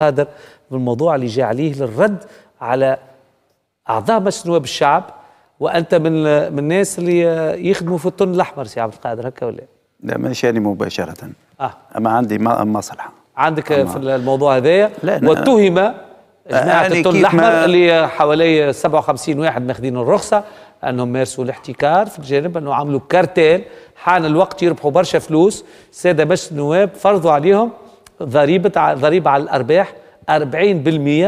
قادر بالموضوع اللي جاء عليه للرد على اعضاء مجلس نواب الشعب وانت من من الناس اللي يخدموا في الطن الاحمر سي عبد القادر هكا ولا؟ لا مانيش مباشره اه اما عندي مصلحه عندك أما في الموضوع هذايا واتهم جماعه الطن الاحمر اللي حوالي 57 واحد ماخذين الرخصه انهم مارسوا الاحتكار في الجانب انه عملوا كارتيل حان الوقت يربحوا برشا فلوس ساده مجلس النواب فرضوا عليهم ضريبه ضريبه على الارباح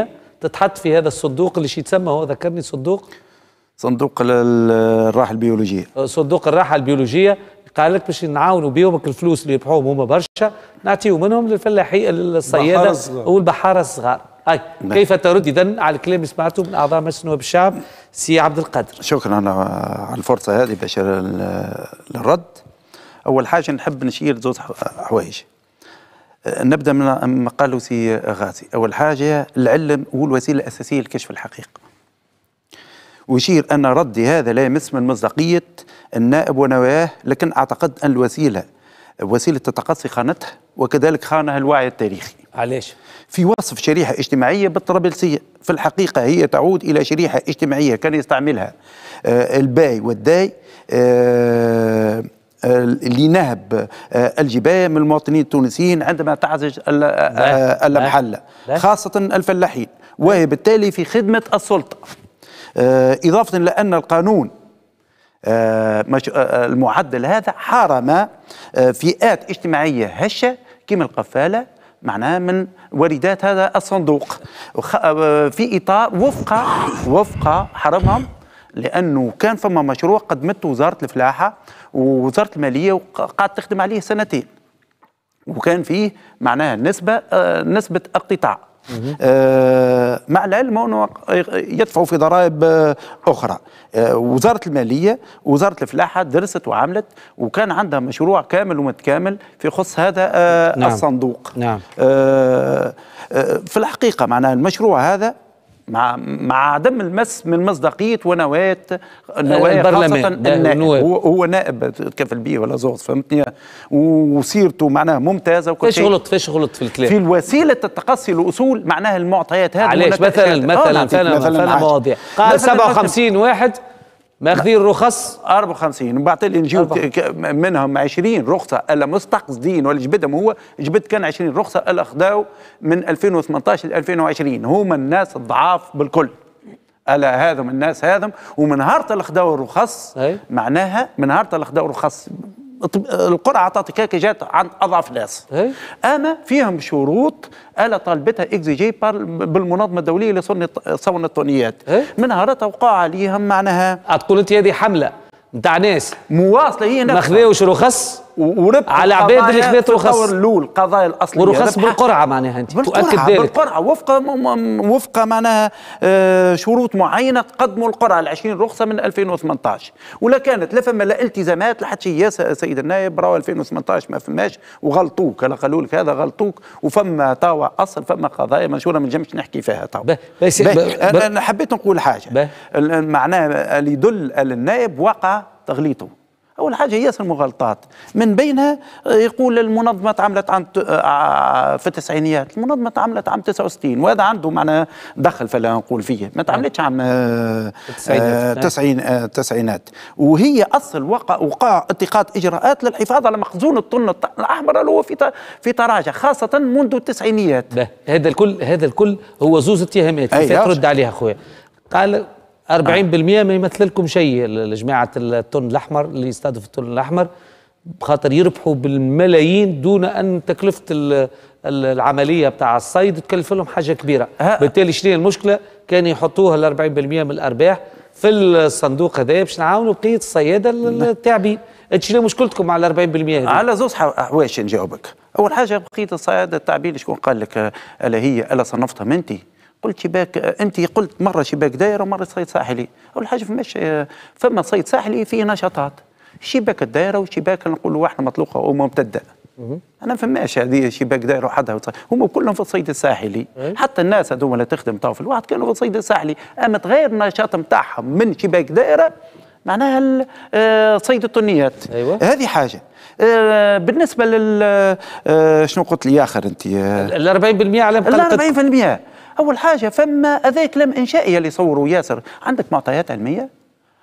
40% تتحط في هذا الصندوق اللي يتسمى هو ذكرني صندوق صندوق الراحه البيولوجيه أه، صندوق الراحه البيولوجيه قال لك باش نعاونوا بهم الفلوس اللي يربحوهم هما برشا نعطيو منهم للفلاحين للصياده والبحاره الصغار أي نعم. كيف ترد اذا على الكلام اللي سمعته من اعضاء مجلس النواب الشعب سي عبد القادر شكرا على الفرصه هذه باش للرد اول حاجه نحب نشير زوج حوايج نبدا من ما قاله سي غازي اول حاجه العلم هو الوسيله الاساسيه لكشف الحقيقه ويشير ان ردي هذا لا يمس من مصداقيه النائب ونواياه لكن اعتقد ان الوسيله وسيله التقصي خانتها وكذلك خانها الوعي التاريخي علاش في وصف شريحه اجتماعيه بالطرابلسيه في الحقيقه هي تعود الى شريحه اجتماعيه كان يستعملها آه، الباي والداي آه، آه، لنهب آه، الجباية من المواطنين التونسيين عندما تعزج آه، المحلة خاصة الفلاحين وهي بالتالي في خدمة السلطة إضافة لأن القانون المعدل هذا حرم فئات اجتماعية هشة كما القفالة معناها من واردات هذا الصندوق في إطار وفق وفق حرمهم لانه كان فما مشروع قدمته وزاره الفلاحه ووزاره الماليه وقعدت تخدم عليه سنتين وكان فيه معناها نسبه آه، نسبه اقتطاع آه، مع العلم انه يدفعوا في ضرائب آه، اخرى وزاره الماليه وزاره الفلاحه درست وعملت وكان عندها مشروع كامل ومتكامل في خص هذا نعم. الصندوق نعم. في الحقيقه معناها المشروع هذا مع مع عدم المس من مصداقيه ونوات نواه البرلمان النائب هو, هو نائب كفل بيه ولا زوز فهمتني وسيرته معناها ممتازه وكل فاش غلط فيش غلط في الكلام في وسيله التقصي الاصول معناها المعطيات هذه علاش آه، مثلا مثلا مثلا مواضيع قال 57 واحد ماخذين رخص 54 وبعت لي نجيو منهم 20 رخصه الا مستقصدين ولا جبدهم هو جبد كان 20 رخصه الا خداو من 2018 ل 2020 هما الناس الضعاف بالكل الا هذم الناس هذم ومن نهار اللي خداو الرخص معناها من نهار اللي خداو الرخص القرعه هيك جات عند اضعف ناس إيه؟ اما فيهم شروط الا طالبتها إكزيجي بالمنظمه الدوليه لصون صون التونيات إيه؟ من نهارتها وقع عليهم معناها تقول انت هذه حمله نتاع ناس مواصله هي نفسها ما خذاوش رخص وربط على عباد اللي خذت رخص الاول القضايا الاصليه ورخص بالقرعه معناها انت بالقرعة تؤكد ذلك بالقرعه وفق وفق معناها آه، شروط معينه تقدموا القرعه ال 20 رخصه من 2018 ولا كانت لا فما لا التزامات لا حتى شيء يا سيد النائب راهو 2018 ما فماش وغلطوك قالوا لك هذا غلطوك وفما توا اصل فما قضايا منشوره ما من نجمش نحكي فيها توا انا حبيت نقول حاجه معناها اللي يدل النائب وقع تغليطه اول حاجه ياسر مغالطات من بينها يقول المنظمه تعملت عام آه، آه، آه، في التسعينيات المنظمه تعملت عام 69 وهذا عنده معنى دخل فلا نقول فيه ما تعملتش عام التسعينات التسعينات وهي اصل وقع وقع اتخاذ اجراءات للحفاظ على مخزون الطن الاحمر اللي هو في في تراجع خاصه منذ التسعينيات هذا الكل هذا الكل هو زوز اتهامات كيف ترد عليها خويا قال 40% ما يمثلكم شيء لجماعه التون الاحمر اللي يستهدف التون الاحمر بخاطر يربحوا بالملايين دون ان تكلفه العمليه بتاع الصيد تكلف لهم حاجه كبيره بالتالي شنو المشكله كان يحطوها ال 40% من الارباح في الصندوق هذا باش نعاونوا بقيه الصياده نعم. التعبين شنو مشكلتكم مع ال 40% على زوز حوايج نجاوبك اول حاجه بقيه الصياده التعبين شكون قال لك آه، الا هي الا صنفتها انت قلت شباك انت قلت مره شباك دايره ومره صيد ساحلي اول حاجه فماش فما صيد ساحلي فيه نشاطات شباك الدايره وشباك نقولوا واحنا مطلوقه او انا فماش هذه شباك دايره وحدها هم كلهم في الصيد الساحلي حتى الناس هذوما اللي تخدم في الواحد كانوا في الصيد الساحلي اما تغير النشاط نتاعهم من شباك دايره معناها آه، صيد الطنيات أيوة. هذه حاجه آه، بالنسبه لل آه، شنو قلت لي اخر انت ال 40% على ال 40% أول حاجة فما هذاك لم إنشائي اللي صوروا ياسر عندك معطيات علمية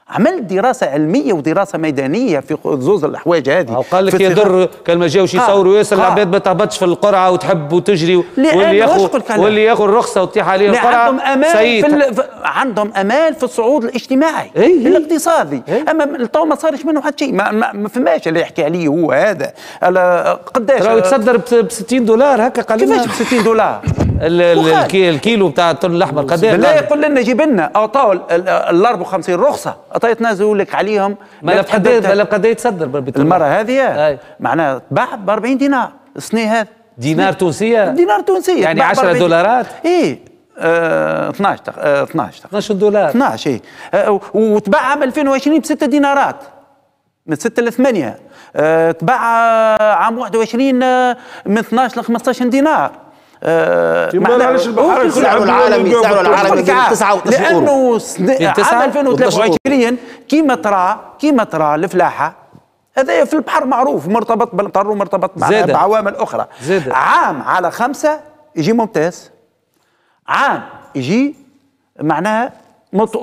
عملت دراسه علميه ودراسه ميدانيه في زوز الاحواج هذه وقال لك يضر كان ما جاوش يصوروا ياسر العباد ما تهبطش في القرعه وتحب وتجري واللي ياخذ واللي ياخذ رخصه وتطيح عليه القرعه عندهم امال في ال... عندهم امال في الصعود الاجتماعي إيه؟, إيه. الاقتصادي إيه؟ اما تو ما صارش منه حتى شيء ما, ما فماش اللي يحكي عليه هو هذا قداش راهو يتصدر ب 60 دولار هكا قال لنا كيفاش ب 60 دولار الكيلو بتاع التون الاحمر قداش بالله يقول لنا جيب لنا اعطاه ال 54 رخصه قطاية ناس يقول لك عليهم ما قد ايه ملف تصدر المرة هذه معناها تباع ب 40 دينار السنة هذه دينار تونسية دينار تونسية يعني 10 دولارات اي آه 12 آه 12 12 دولار 12 اي آه وتباع عام 2020 ب 6 دينارات من 6 آه، آه، ل 8 تباع عام 21 من 12 ل 15 دينار معنا سعره العالمي سعره العالمي 99 لانه عام 2023 كيما ترى كيما ترى الفلاحه هذا في البحر معروف مرتبط بالمطر ومرتبط بعوامل اخرى زادة. عام على خمسه يجي ممتاز عام يجي معناها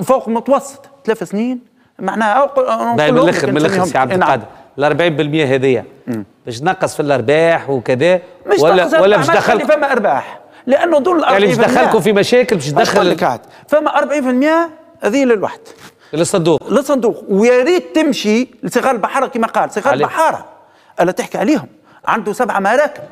فوق متوسط ثلاث سنين معناها من الاخر من الاخر سي عبد نعم. القادر ال 40% هذيا باش تنقص في الارباح وكذا مش ولا ولا باش دخل فما ارباح لانه دول يعني باش دخلكم في مشاكل باش دخل فما 40% هذه للوحد للصندوق للصندوق ويا ريت تمشي لصغار البحاره كما قال صغار البحاره الا تحكي عليهم عنده سبع مراكب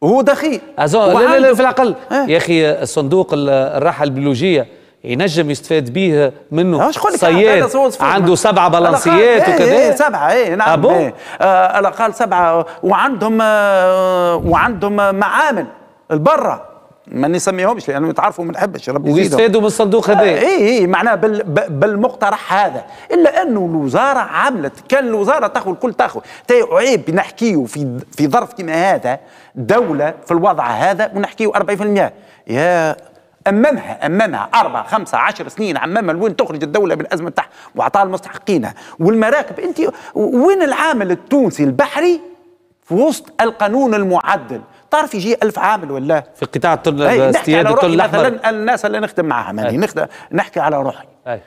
وهو دخيل لا لا لا في العقل اه؟ يا اخي الصندوق الراحه البيولوجيه ينجم يستفاد بيه منه صياد عنده سبعه بلانسيات إيه، وكذا إيه، سبعه ايه نعم أبو؟ إيه. آه الاقل سبعه وعندهم آه وعندهم معامل البره ما نسميهمش لانه يتعرفوا ما نحبش ربي ويستفادوا من الصندوق هذا اي آه، اي معناها بال بالمقترح هذا الا انه الوزاره عملت كان الوزاره تاخذ الكل تاخذ عيب نحكيه في في ظرف كما هذا دوله في الوضع هذا ونحكيه 40% يا اممها اممها اربع خمسة عشر سنين عمامها لوين تخرج الدوله بالازمه تاعها وعطاها المستحقينها والمراكب انت وين العامل التونسي البحري في وسط القانون المعدل تعرف يجي ألف عامل ولا في قطاع استيادة الطل الأحمر مثلا الناس اللي نخدم معاهم يعني نخدم نحكي على روحي أي.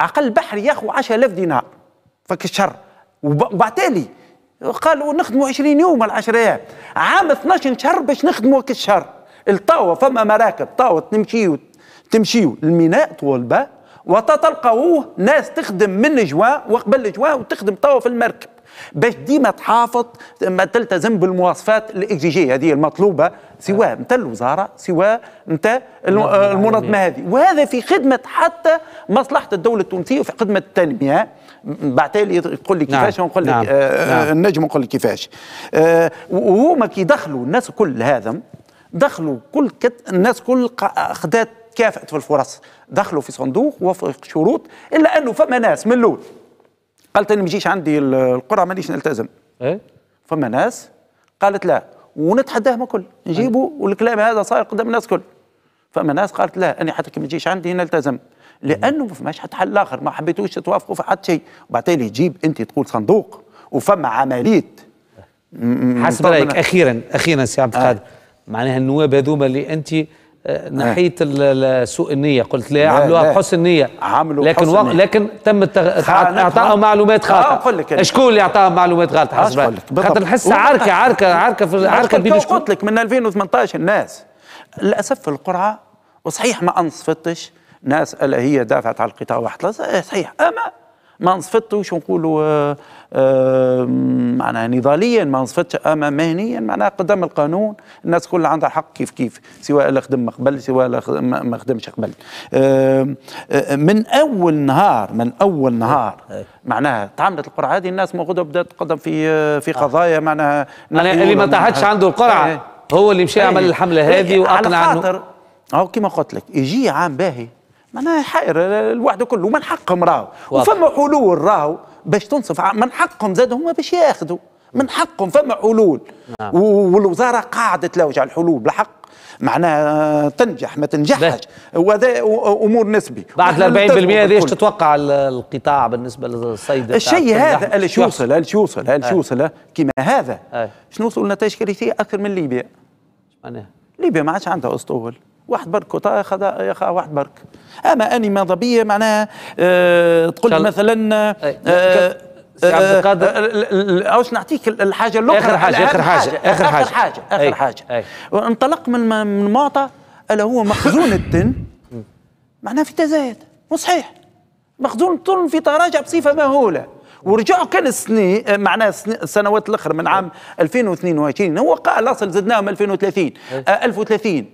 عقل بحري ياخذ 10000 دينار فك الشر وبعتالي قالوا نخدموا 20 يوم ولا 10 ايام عام 12 شهر باش نخدموا شهر الطاوة فما مراكب طاوة تمشيو تمشيو الميناء طول با وتتلقوه ناس تخدم من الجوا وقبل الجوا وتخدم طاوة في المركب باش ديما تحافظ ما تلتزم بالمواصفات الاكزيجي هذه المطلوبه سواء آه. نتا الوزاره سواء نتا المنظمه هذه وهذا في خدمه حتى مصلحه الدوله التونسيه وفي خدمه التنميه بعتالي تقول لي نعم، كيفاش نقول لك نعم،, آه، آه، نعم. النجم نقول لك كيفاش وهما كي دخلوا الناس كل هذا دخلوا كل كت الناس كل اخذت تكافئت في الفرص دخلوا في صندوق وفق شروط الا انه فما ناس من الاول قالت انا ما يجيش عندي القرعه مانيش نلتزم ايه فما ناس قالت لا ونتحداهم الكل نجيبوا والكلام هذا صاير قدام الناس كل فما ناس قالت لا انا حتى كي ما تجيش عندي نلتزم لانه ما فماش حتى حل اخر ما حبيتوش توافقوا في حتى شيء وبالتالي يجيب انت تقول صندوق وفما عمليه حسب رايك اخيرا اخيرا سي عبد القادر آه. معناها النواب هذوما اللي انت آه، نحيت سوء النيه قلت لا عملوها بحسن نيه عملوا لكن نيه لكن تم اعطاهم آه، معلومات خاطئه اقول لك شكون اللي اعطاهم معلومات خاطئه حسب خاطر نحسها عركه عركه عركه في عركه بين شكون قلت لك من 2018 الناس للاسف القرعه وصحيح ما انصفتش ناس الا هي دافعت على القطاع واحد صحيح اما ما نصفتوش نقولوا آه، آه، معناها نضاليا ما نصفتش اما مهنيا معناها قدام القانون الناس كلها عندها حق كيف كيف سواء اللي خدم قبل سواء اللي ما خدمش قبل آه، من اول نهار من اول نهار إيه. معناها تعاملت القرعه هذه الناس موجوده بدات تقدم في في قضايا معناها اللي ما طاحتش عنده القرعه إيه. هو اللي مشى عمل إيه. الحمله هذه واقنع على خاطر كيما كما قلت لك يجي عام باهي معناها حائر الواحد كله من حقهم راهو وفما حلول راهو باش تنصف من حقهم زاد هما باش ياخذوا من حقهم فما حلول نعم. والوزاره قاعده تلوج على الحلول بالحق معناها تنجح ما تنجحش وهذا امور نسبي بعد ال 40% هذه تتوقع القطاع بالنسبه للصيد الشيء هذا شو يوصل اللي شو يوصل اللي شو يوصل كما هذا شنو وصلوا نتائج كارثيه اكثر من ليبيا معناها ليبيا ما عادش عندها اسطول واحد برك يا خا واحد برك اما اني ما ضبية معناها أه تقول شل... مثلا أه سي عبد آه، القادر آه، اوش نعطيك الحاجه الاخرى آخر حاجة آخر حاجة, اخر حاجه اخر حاجه اخر حاجه اخر حاجه انطلق من من معطى الا هو مخزون الدن معناها في تزايد وصحيح مخزون الدن في تراجع بصفه مهوله ورجعوا كان السنة آه، معناها السنوات الاخرى من عام 2022 هو قال الاصل زدناهم 2030 1030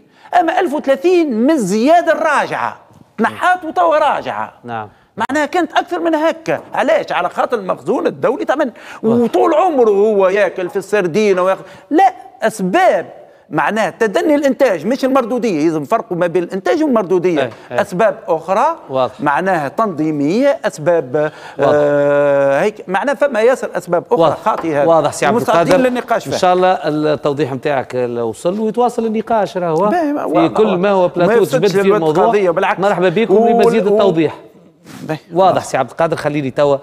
اما 1030 من الزياده الراجعه تنحات وتوا راجعه نعم معناها كانت اكثر من هكا علاش على خاطر المخزون الدولي تمن وطول عمره هو ياكل في السردين وياكل لا اسباب معناه تدني الانتاج مش المردوديه يلزم فرق ما بين الانتاج والمردوديه أي أي اسباب اخرى واضح. معناها تنظيميه اسباب آه، واضح. آه هيك معناه فما ياسر اسباب اخرى واضح. خاطئه واضح سي عبد القادر للنقاش ان شاء الله التوضيح نتاعك وصل ويتواصل النقاش راهو في كل ما هو بلاتو تبدل في الموضوع مرحبا بكم لمزيد التوضيح واضح سي عبد القادر خليني توا